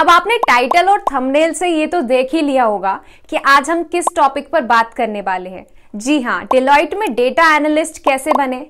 अब आपने टाइटल और थंबनेल से ये तो देख ही लिया होगा कि आज हम किस टॉपिक पर बात करने वाले हैं जी हाँ डिलॉइट में डेटा एनालिस्ट कैसे बने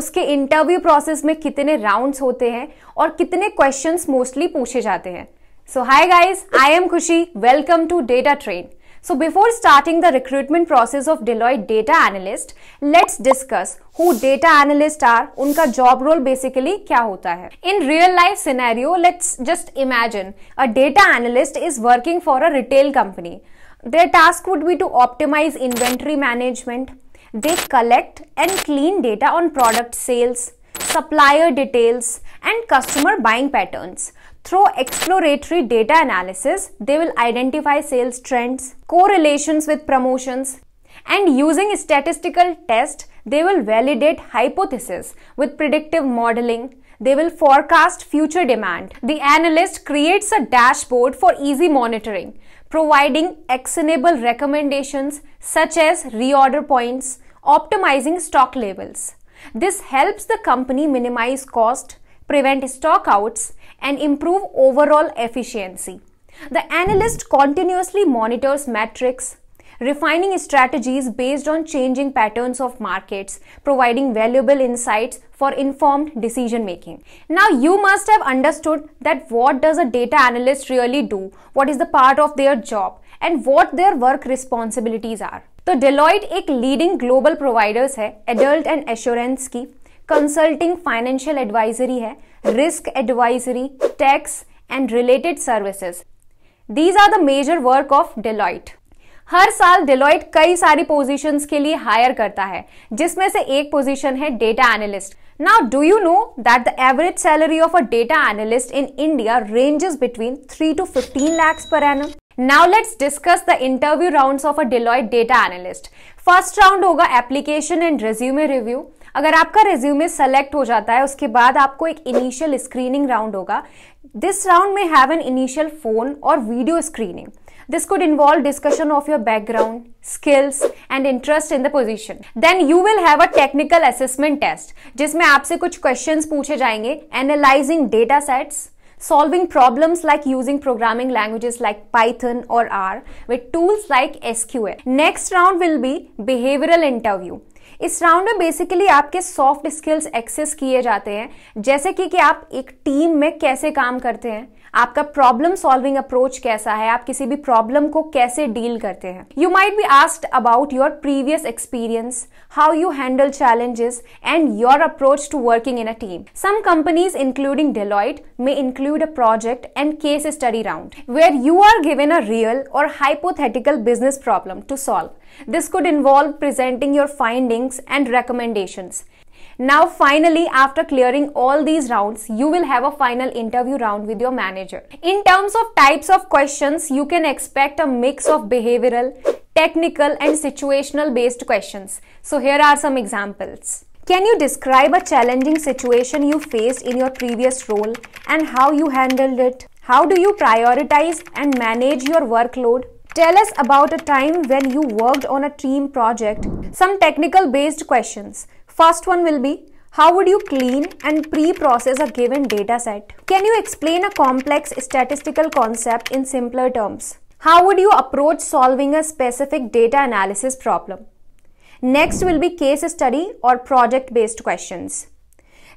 उसके इंटरव्यू प्रोसेस में कितने राउंड्स होते हैं और कितने क्वेश्चंस मोस्टली पूछे जाते हैं so hi guys I am Khushi welcome to data train So before starting the recruitment process of Deloitte data analyst, let's discuss who data analysts are, उनका job role basically क्या होता है. In real life scenario, let's just imagine a data analyst is working for a retail company. Their task would be to optimize inventory management. They collect and clean data on product sales, supplier details and customer buying patterns. Through exploratory data analysis, they will identify sales trends, correlations with promotions, and using statistical tests, they will validate hypotheses with predictive modeling. They will forecast future demand. The analyst creates a dashboard for easy monitoring, providing actionable recommendations such as reorder points, optimizing stock levels. This helps the company minimize cost, prevent stockouts, and improve overall efficiency. The analyst continuously monitors metrics, refining strategies based on changing patterns of markets, providing valuable insights for informed decision making. Now you must have understood that what does a data analyst really do, what is the part of their job and what their work responsibilities are. तो Deloitte एक leading global providers है एडल्ट and assurance की consulting financial advisory है risk advisory tax and related services these are the major work of Deloitte हर साल Deloitte कई सारी पोजीशंस के लिए हायर करता है जिसमें से एक पोजीशन है data analyst now do you know that the average salary of a data analyst in India ranges between three to fifteen lakhs per annum now let's discuss the interview round of a Deloitte data analyst first round होगा application and resume review अगर आपका resume select हो जाता है उसके बाद आपको एक इनिशियल स्क्रीनिंग राउंड होगा दिस राउंड में हैव एन इनिशियल फोन और video screening this could involve discussion of your background skills and interest in the position then you will have a technical assessment test जिसमें आपसे कुछ question पूछे जाएंगे analysing data sets solving problems like using programming languages like Python और R with tools like SQL next round will be behavioural interview इस round में basically आपके soft skills access किए जाते हैं जैसे कि, कि आप एक टीम में कैसे काम करते हैं आपका प्रॉब्लम सॉल्विंग अप्रोच कैसा है आप किसी भी प्रॉब्लम को कैसे डील करते हैं you might be asked about your previous experience how you handle challenges and your approach to working in a team some companies including Deloitte में include a project and case study round where you are given a real or hypothetical business problem to solve This could involve presenting your findings and recommendations. Now finally after clearing all these rounds, you will have a final interview round with your manager. In terms of types of questions, you can expect a mix of behavioral, technical and situational based questions. So here are some examples. Can you describe a challenging situation you faced in your previous role and how you handled it? How do you prioritize and manage your workload? Tell us about a time when you worked on a team project. Some technical based questions. First one will be how would you clean and pre-process a given data set? Can you explain a complex statistical concept in simpler terms? How would you approach solving a specific data analysis problem? Next will be case study or project based questions.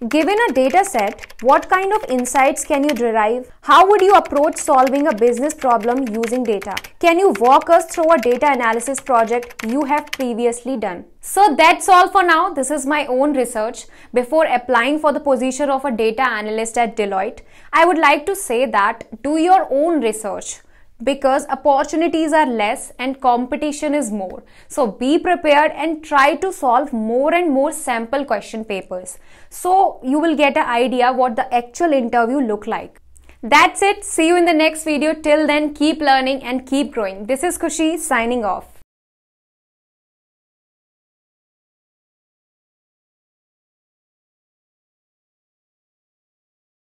Given a data set, what kind of insights can you derive? How would you approach solving a business problem using data? Can you walk us through a data analysis project you have previously done? So that's all for now. This is my own research. Before applying for the position of a data analyst at Deloitte, I would like to say that do your own research because opportunities are less and competition is more. So be prepared and try to solve more and more sample question papers. So you will get an idea what the actual interview look like. That's it. See you in the next video. Till then, keep learning and keep growing. This is Kushi signing off.